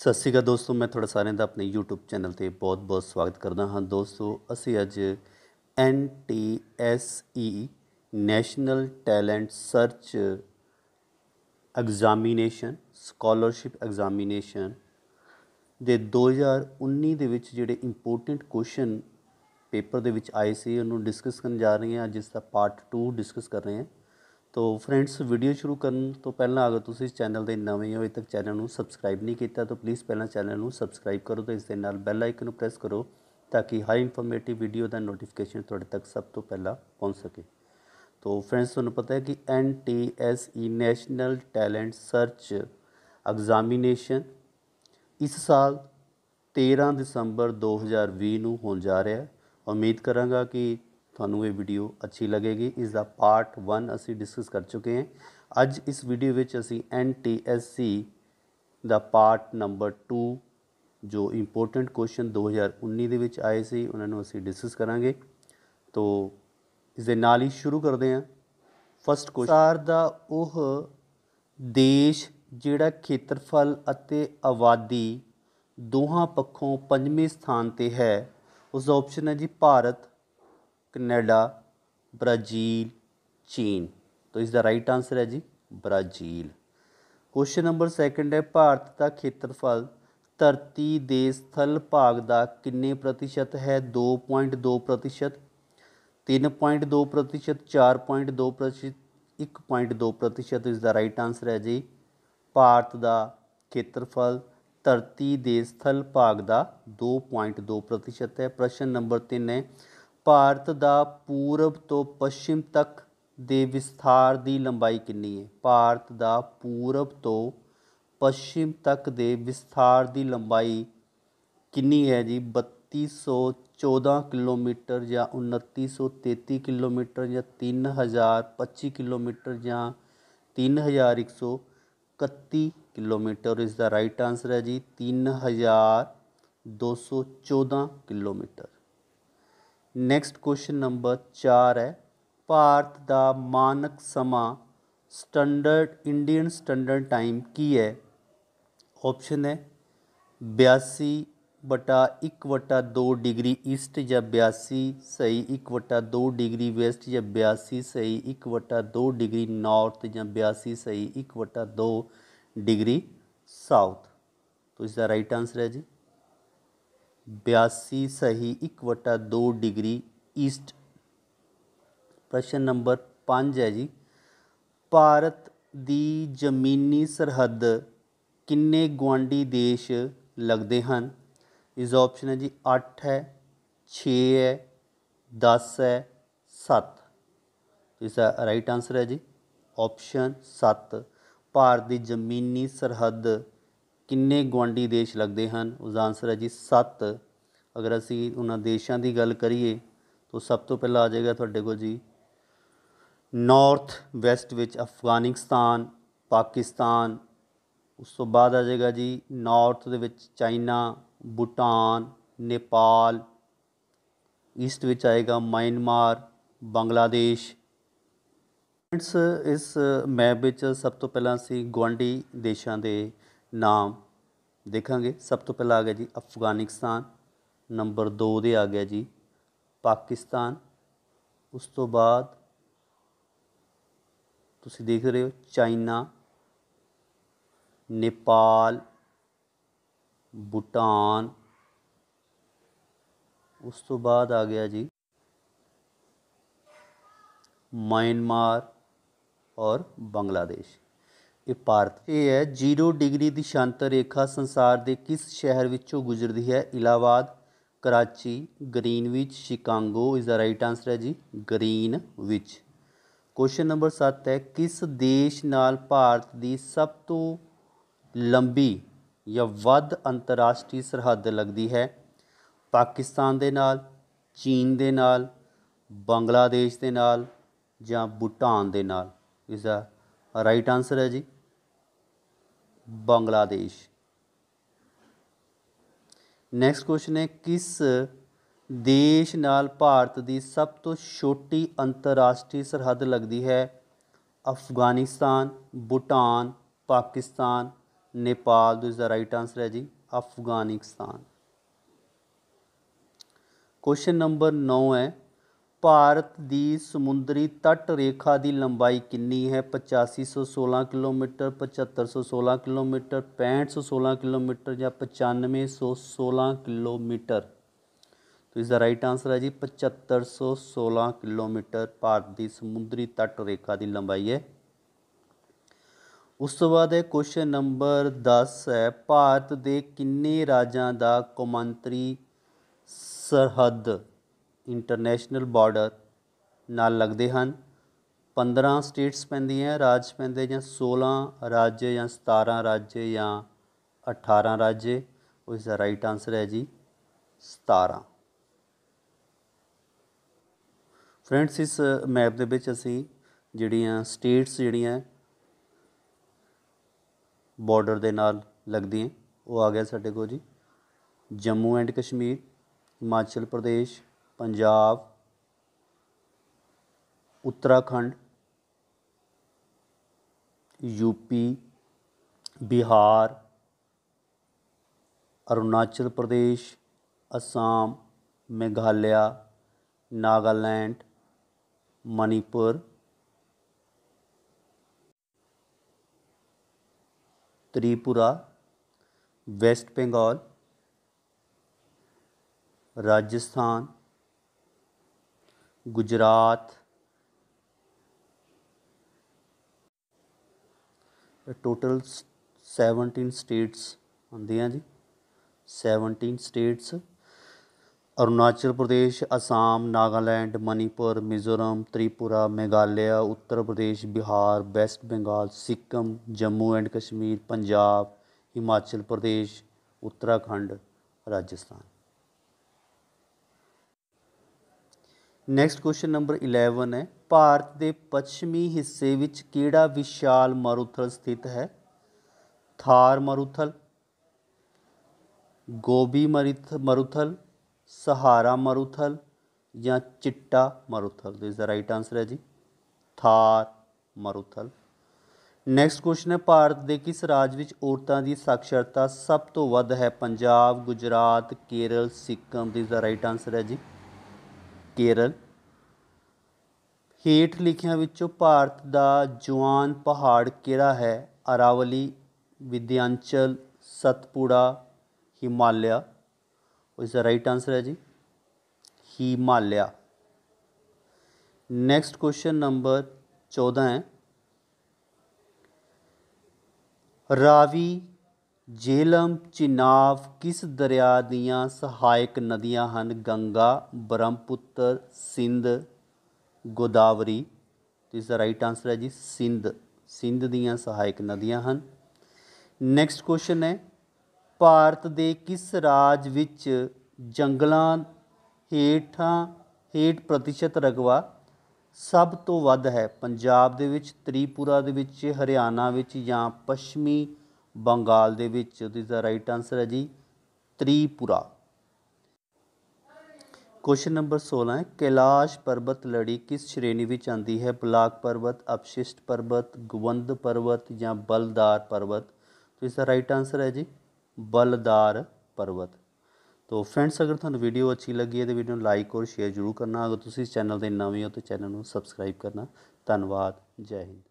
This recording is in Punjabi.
ਸਤਿ ਸ਼੍ਰੀ ਅਕਾਲ ਦੋਸਤੋ ਮੈਂ ਤੁਹਾਡਾ ਸਾਰਿਆਂ ਦਾ ਆਪਣੇ YouTube ਚੈਨਲ ਤੇ ਬਹੁਤ-ਬਹੁਤ ਸਵਾਗਤ ਕਰਦਾ ਹਾਂ ਦੋਸਤੋ ਅਸੀਂ ਅੱਜ NTSE national talent search examination scholarship examination ਦੇ 2019 ਦੇ ਵਿੱਚ ਜਿਹੜੇ ਇੰਪੋਰਟੈਂਟ ਕੁਐਸਚਨ ਪੇਪਰ ਦੇ ਵਿੱਚ ਆਏ ਸੀ ਉਹਨੂੰ ਡਿਸਕਸ ਕਰਨ ਜਾ ਰਹੇ ਹਾਂ ਜਿਸ ਦਾ ਪਾਰਟ 2 ਡਿਸਕਸ ਕਰ ਰਹੇ ਹਾਂ ਤੋ ਫਰੈਂਡਸ ਵੀਡੀਓ ਸ਼ੁਰੂ ਕਰਨ ਤੋਂ ਪਹਿਲਾਂ ਅਗਰ ਤੁਸੀਂ ਇਸ ਚੈਨਲ ਦੇ ਨਵੇਂ ਹੋ ਅਜੇ ਤੱਕ ਚੈਨਲ ਨੂੰ ਸਬਸਕ੍ਰਾਈਬ ਨਹੀਂ ਕੀਤਾ ਤਾਂ ਪਲੀਜ਼ ਪਹਿਲਾਂ ਚੈਨਲ ਨੂੰ ਸਬਸਕ੍ਰਾਈਬ ਕਰੋ ਤੇ ਇਸ ਦੇ ਨਾਲ ਬੈਲ ਆਈਕਨ ਨੂੰ ਪ੍ਰੈਸ ਕਰੋ ਤਾਂ ਕਿ ਹਾਈ ਇਨਫੋਰਮੇਟਿਵ ਵੀਡੀਓ ਦਾ ਨੋਟੀਫਿਕੇਸ਼ਨ ਤੁਹਾਡੇ ਤੱਕ ਸਭ ਤੋਂ ਪਹਿਲਾਂ ਪਹੁੰਚ ਸਕੇ ਤੋ ਫਰੈਂਡਸ ਤੁਹਾਨੂੰ ਪਤਾ ਹੈ ਕਿ NTSE national talent search examination ਇਸ ਸਾਲ 13 ਦਸੰਬਰ 2020 ਨੂੰ ਹੋਣ ਜਾ ਰਿਹਾ ਹੈ ਉਮੀਦ ਕਰਾਂਗਾ ਕਿ ਤੁਹਾਨੂੰ ਇਹ ਵੀਡੀਓ ਅੱਛੀ ਲੱਗੇਗੀ ਇਸ ਦਾ ਪਾਰਟ 1 ਅਸੀਂ ਡਿਸਕਸ ਕਰ ਚੁੱਕੇ ਹਾਂ ਅੱਜ ਇਸ ਵੀਡੀਓ ਵਿੱਚ ਅਸੀਂ ਐਨਟੀਐਸਸੀ ਦਾ ਪਾਰਟ ਨੰਬਰ 2 ਜੋ ਇੰਪੋਰਟੈਂਟ ਕੁਐਸਚਨ 2019 ਦੇ ਵਿੱਚ ਆਏ ਸੀ ਉਹਨਾਂ ਨੂੰ ਅਸੀਂ ਡਿਸਕਸ ਕਰਾਂਗੇ ਤੋਂ ਇਸ ਦੇ ਨਾਲ ਹੀ ਸ਼ੁਰੂ ਕਰਦੇ ਹਾਂ ਫਸਟ ਕੁਐਸਚਨ ਸਾਰ ਦਾ ਉਹ ਦੇਸ਼ ਜਿਹੜਾ ਖੇਤਰਫਲ ਅਤੇ ਆਬਾਦੀ ਦੋਹਾਂ ਪੱਖੋਂ ਪੰਜਵੇਂ ਸਥਾਨ ਤੇ ਹੈ ਉਸ ਦਾ ਆਪਸ਼ਨ ਹੈ ਜੀ ਭਾਰਤ ਕੈਨੇਡਾ ਬ੍ਰਾਜ਼ੀਲ ਚੀਨ ਤੋਂ ਇਸ ਦਾ ਰਾਈਟ ਆਨਸਰ ਹੈ ਜੀ ਬ੍ਰਾਜ਼ੀਲ ਕੁਐਸਚਨ ਨੰਬਰ 2 ਹੈ ਭਾਰਤ ਦਾ ਖੇਤਰਫਲ ਧਰਤੀ ਦੇ ਸਥਲ ਭਾਗ ਦਾ ਕਿੰਨੇ ਪ੍ਰਤੀਸ਼ਤ ਹੈ 2.2 ਪ੍ਰਤੀਸ਼ਤ 3.2 ਪ੍ਰਤੀਸ਼ਤ 4.2 ਪ੍ਰਤੀਸ਼ਤ 1.2 ਪ੍ਰਤੀਸ਼ਤ ਇਸ ਦਾ ਰਾਈਟ ਆਨਸਰ ਹੈ ਜੀ ਭਾਰਤ ਦਾ ਖੇਤਰਫਲ ਧਰਤੀ ਦੇ ਸਥਲ ਭਾਗ ਦਾ 2.2 ਪ੍ਰਤੀਸ਼ਤ ਹੈ ਪ੍ਰਸ਼ਨ ਨੰਬਰ 3 ਹੈ ਭਾਰਤ ਦਾ ਪੂਰਬ ਤੋਂ ਪੱਛਮ ਤੱਕ ਦੇ ਵਿਸਥਾਰ ਦੀ ਲੰਬਾਈ ਕਿੰਨੀ ਹੈ ਭਾਰਤ ਦਾ ਪੂਰਬ ਤੋਂ ਪੱਛਮ ਤੱਕ ਦੇ ਵਿਸਥਾਰ ਦੀ ਲੰਬਾਈ ਕਿੰਨੀ ਹੈ ਜੀ 3214 ਕਿਲੋਮੀਟਰ ਜਾਂ 2933 ਕਿਲੋਮੀਟਰ ਜਾਂ 3025 ਕਿਲੋਮੀਟਰ ਜਾਂ 3131 ਕਿਲੋਮੀਟਰ ਇਸ ਦਾ ਰਾਈਟ ਆਨਸਰ ਹੈ ਜੀ 3214 ਕਿਲੋਮੀਟਰ ਨੈਕਸਟ ਕੁਐਸਚਨ ਨੰਬਰ 4 ਹੈ ਭਾਰਤ ਦਾ ਮਾਨਕ ਸਮਾਂ ਸਟੈਂਡਰਡ ਇੰਡੀਅਨ ਸਟੈਂਡਰਡ ਟਾਈਮ ਕੀ ਹੈ ਆਪਸ਼ਨ ਹੈ 82 ਬਟਾ 1 ਬਟਾ 2 ਡਿਗਰੀ ਈਸਟ ਜਾਂ 82 ਸਹੀ 1 ਬਟਾ 2 ਡਿਗਰੀ ਵੈਸਟ ਜਾਂ 82 ਸਹੀ 1 ਬਟਾ 2 ਡਿਗਰੀ ਨਾਰਥ ਜਾਂ 82 ਸਹੀ 1 ਬਟਾ 2 ਡਿਗਰੀ ਸਾਊਥ ਇਸ ਦਾ ਰਾਈਟ ਆਨਸਰ ਹੈ ਜੀ 82 ਸਹੀ 1/2 ਡਿਗਰੀ ਈਸਟ ਪ੍ਰਸ਼ਨ ਨੰਬਰ 5 ਹੈ ਜੀ ਭਾਰਤ ਦੀ ਜ਼ਮੀਨੀ ਸਰਹੱਦ ਕਿੰਨੇ ਗਵਾਂਡੀ ਦੇਸ਼ ਲੱਗਦੇ ਹਨ ਇਸ ਆਪਸ਼ਨ ਹੈ ਜੀ 8 ਹੈ 6 ਹੈ 10 ਹੈ 7 ਇਸ ਦਾ ਰਾਈਟ ਆਨਸਰ ਹੈ ਜੀ ਆਪਸ਼ਨ 7 ਭਾਰਤ ਦੀ ਜ਼ਮੀਨੀ ਸਰਹੱਦ ਕਿੰਨੇ ਗੁਆਂਢੀ ਦੇਸ਼ ਲੱਗਦੇ ਹਨ ਉਸ ਦਾ ਆਨਸਰ ਹੈ ਜੀ 7 ਅਗਰ ਅਸੀਂ ਉਹਨਾਂ ਦੇਸ਼ਾਂ ਦੀ ਗੱਲ ਕਰੀਏ ਤਾਂ ਸਭ ਤੋਂ ਪਹਿਲਾਂ ਆ ਜਾਏਗਾ ਤੁਹਾਡੇ ਕੋਲ ਜੀ ਨਾਰਥ ਵੈਸਟ ਵਿੱਚ ਅਫਗਾਨਿਸਤਾਨ ਪਾਕਿਸਤਾਨ ਉਸ ਤੋਂ ਬਾਅਦ ਆ ਜਾਏਗਾ ਜੀ ਨਾਰਥ ਦੇ ਵਿੱਚ ਚਾਈਨਾ ਬੂਟਾਨ ਨੇਪਾਲ ਈਸਟ ਵਿੱਚ ਆਏਗਾ ਮਾਇਨਮਾਰ ਬੰਗਲਾਦੇਸ਼ ਇਸ ਇਸ ਮੈਪ ਵਿੱਚ ਸਭ ਤੋਂ ਪਹਿਲਾਂ ਅਸੀਂ ਗਵਾਂਡੀ ਦੇਸ਼ਾਂ ਦੇ नाम देखा सब तो पहला आ गया जी अफगानिस्तान नंबर दो दे आ गया जी पाकिस्तान उस तो बाद तुसी देख रहे हो चाइना नेपाल भूटान उस तो बाद आ गया जी म्यांमार और बांग्लादेश ਇਹ ਭਾਰਤ ਇਹ ਹੈ 0 ਡਿਗਰੀ ਦੀ ਸ਼ਾਂਤ ਰੇਖਾ ਸੰਸਾਰ ਦੇ ਕਿਸ ਸ਼ਹਿਰ ਵਿੱਚੋਂ ਗੁਜ਼ਰਦੀ ਹੈ Allahabad Karachi Greenwich Chicago is the right answer ਹੈ ਜੀ ਗ੍ਰੀਨਵਿਚ ਕੁਐਸਚਨ ਨੰਬਰ 7 ਹੈ ਕਿਸ ਦੇਸ਼ ਨਾਲ ਭਾਰਤ ਦੀ ਸਭ ਤੋਂ ਲੰਬੀ ਜਾਂ ਵੱਧ ਅੰਤਰਰਾਸ਼ਟਰੀ ਸਰਹੱਦ ਲੱਗਦੀ ਹੈ ਪਾਕਿਸਤਾਨ ਦੇ ਨਾਲ ਚੀਨ ਦੇ ਨਾਲ ਬੰਗਲਾਦੇਸ਼ ਦੇ ਨਾਲ ਜਾਂ ਭੂਟਾਨ ਦੇ ਨਾਲ ਇਸ ਦਾ ਰਾਈਟ ਆਨਸਰ ਹੈ ਜੀ ਬੰਗਲਾਦੇਸ਼ ਨੈਕਸਟ ਕੁਐਸਚਨ ਹੈ ਕਿਸ ਦੇਸ਼ ਨਾਲ ਭਾਰਤ ਦੀ ਸਭ ਤੋਂ ਛੋਟੀ ਅੰਤਰਰਾਸ਼ਟਰੀ ਸਰਹੱਦ ਲੱਗਦੀ ਹੈ Afghanistan Bhutan Pakistan Nepal this the right answer ਹੈ ਜੀ ਅਫਗਾਨਿਸਤਾਨ ਕੁਐਸਚਨ ਨੰਬਰ 9 ਹੈ ਭਾਰਤ ਦੀ ਸਮੁੰਦਰੀ ਤੱਟ ਰੇਖਾ ਦੀ ਲੰਬਾਈ ਕਿੰਨੀ ਹੈ 8516 ਕਿਲੋਮੀਟਰ 7516 ਕਿਲੋਮੀਟਰ 6516 ਕਿਲੋਮੀਟਰ ਜਾਂ 9516 ਕਿਲੋਮੀਟਰ ਤੋ ਇਸ ਦਾ ਰਾਈਟ ਆਨਸਰ ਹੈ ਜੀ 7516 ਕਿਲੋਮੀਟਰ ਭਾਰਤ ਦੀ ਸਮੁੰਦਰੀ ਤੱਟ ਰੇਖਾ ਦੀ ਲੰਬਾਈ ਹੈ ਉਸ ਤੋਂ ਬਾਅਦ ਹੈ ਕੁਐਸਚਨ ਨੰਬਰ 10 ਹੈ ਭਾਰਤ ਦੇ ਕਿੰਨੇ ਰਾਜਾਂ ਦਾ ਕੌਮਾਂਤਰੀ ਸਰਹੱਦ ਇੰਟਰਨੈਸ਼ਨਲ ਬਾਰਡਰ ਨਾਲ ਲੱਗਦੇ ਹਨ 15 ਸਟੇਟਸ ਪੈਂਦੀਆਂ ਰਾਜ ਪੈਂਦੇ ਜਾਂ 16 ਰਾਜ ਜਾਂ 17 ਰਾਜ ਜਾਂ 18 ਰਾਜ ਉਹ ਇਸ ਦਾ ਰਾਈਟ ਆਨਸਰ ਹੈ ਜੀ 17 ਫਰੈਂਡਸ ਇਸ ਮੈਪ ਦੇ ਵਿੱਚ ਅਸੀਂ ਜਿਹੜੀਆਂ ਸਟੇਟਸ ਜਿਹੜੀਆਂ ਬਾਰਡਰ ਦੇ ਨਾਲ ਲੱਗਦੀਆਂ ਉਹ ਆ ਗਿਆ ਸਾਡੇ ਕੋਲ ਜੀ Jammu and Kashmir Himachal Pradesh Punjab Uttarakhand UP Bihar Arunachal Pradesh Assam Meghalaya Nagaland Manipur Tripura West Bengal Rajasthan Gujarat total seventeen states हैं जी seventeen states Arunachal Pradesh Assam Nagaland Manipur Mizoram Tripura Meghalaya Uttar Pradesh Bihar West Bengal Sikkim Jammu and Kashmir Punjab Himachal Pradesh Uttarakhand Rajasthan next question number 11 ਹੈ ਭਾਰਤ ਦੇ ਪੱਛਮੀ ਹਿੱਸੇ ਵਿੱਚ ਕਿਹੜਾ ਵਿਸ਼ਾਲ ਮਾਰੂਥਲ ਸਥਿਤ ਹੈ ਥਾਰ ਮਾਰੂਥਲ ਗੋਬੀ ਮਾਰੂਥਲ ਸਹਾਰਾ ਮਾਰੂਥਲ ਜਾਂ ਚਿੱਟਾ ਮਾਰੂਥਲ ਦਿਸ ਦਾ ਰਾਈਟ ਆਨਸਰ ਹੈ ਜੀ ਥਾਰ ਮਾਰੂਥਲ ਨੈਕਸਟ ਕੁਐਸਚਨ ਹੈ ਭਾਰਤ ਦੇ ਕਿਸ ਰਾਜ ਵਿੱਚ ਔਰਤਾਂ ਦੀ ਸਾਖਰਤਾ ਸਭ ਤੋਂ ਵੱਧ ਹੈ Punjab Gujarat Kerala Sikkim this the right answer ਹੈ ਜੀ ਕੇਰਲ ਹੀਟ ਲਿਖਿਆਂ ਵਿੱਚੋਂ ਭਾਰਤ ਦਾ ਜਵਾਨ ਪਹਾੜ ਕਿਹੜਾ ਹੈ ਅਰਾਵਲੀ ਵਿਦਿਆਂਚਲ ਸਤਪੁੜਾ ਹਿਮਾਲਿਆ ਇਸ ਦਾ ਰਾਈਟ ਆਨਸਰ ਹੈ ਜੀ ਹਿਮਾਲਿਆ ਨੈਕਸਟ ਕੁਐਸਚਨ ਨੰਬਰ 14 ਹੈ ਰਾਵੀ ਜੇਲਮ ਚਿਨਾਵ ਕਿਸ ਦਰਿਆ ਦੀਆਂ ਸਹਾਇਕ ਨਦੀਆਂ ਹਨ ਗੰਗਾ ਬ੍ਰਹਮਪੁੱਤਰ ਸਿੰਧ ਗੋਦਾਵਰੀ ਇਸ ਦਾ ਰਾਈਟ ਆਨਸਰ ਹੈ ਜੀ ਸਿੰਧ ਸਿੰਧ ਦੀਆਂ ਸਹਾਇਕ ਨਦੀਆਂ ਹਨ ਨੈਕਸਟ ਕੁਐਸਚਨ ਹੈ ਭਾਰਤ ਦੇ ਕਿਸ ਰਾਜ ਵਿੱਚ ਜੰਗਲਾਂ ਹੇਠਾਂ ਹੇਠ ਪ੍ਰਤੀਸ਼ਤ ਰਗਵਾ ਸਭ ਤੋਂ ਵੱਧ ਹੈ ਪੰਜਾਬ ਦੇ ਵਿੱਚ ਤ੍ਰਿਪੁਰਾ ਦੇ ਵਿੱਚ ਹਰਿਆਣਾ ਵਿੱਚ ਜਾਂ ਪੱਛਮੀ ਬੰਗਾਲ ਦੇ ਵਿੱਚ ਉਹਦੀ ਦਾ ਰਾਈਟ ਆਨਸਰ ਹੈ ਜੀ ਤ੍ਰਿਪੁਰਾ ਕੁਐਸਚਨ ਨੰਬਰ 16 ਹੈ ਕੈਲਾਸ਼ ਪਰਬਤ ਲੜੀ ਕਿਸ ਸ਼੍ਰੇਣੀ ਵਿੱਚ ਆਂਦੀ ਹੈ ਬਲਾਕ ਪਰਬਤ ਅਪਸ਼ਿਸ਼ਟ ਪਰਬਤ ਗਵੰਦ ਪਰਬਤ ਜਾਂ ਬਲਦਾਰ ਪਰਬਤ ਤੋ ਇਸ ਦਾ ਰਾਈਟ ਆਨਸਰ ਹੈ ਜੀ ਬਲਦਾਰ ਪਰਬਤ ਤੋਂ ਫਰੈਂਡਸ ਅਗਰ ਤੁਹਾਨੂੰ ਵੀਡੀਓ ਅੱਛੀ ਲੱਗੀ ਹੈ ਤੇ ਵੀਡੀਓ ਨੂੰ ਲਾਈਕ ਔਰ ਸ਼ੇਅਰ ਜ਼ਰੂਰ ਕਰਨਾ ਅਗਰ ਤੁਸੀਂ ਇਸ ਚੈਨਲ ਦੇ ਨਵੇਂ ਹੋ ਤਾਂ ਚੈਨਲ ਨੂੰ ਸਬਸਕ੍ਰਾਈਬ ਕਰਨਾ ਧੰਨਵਾਦ ਜੈ ਹਿੰਦ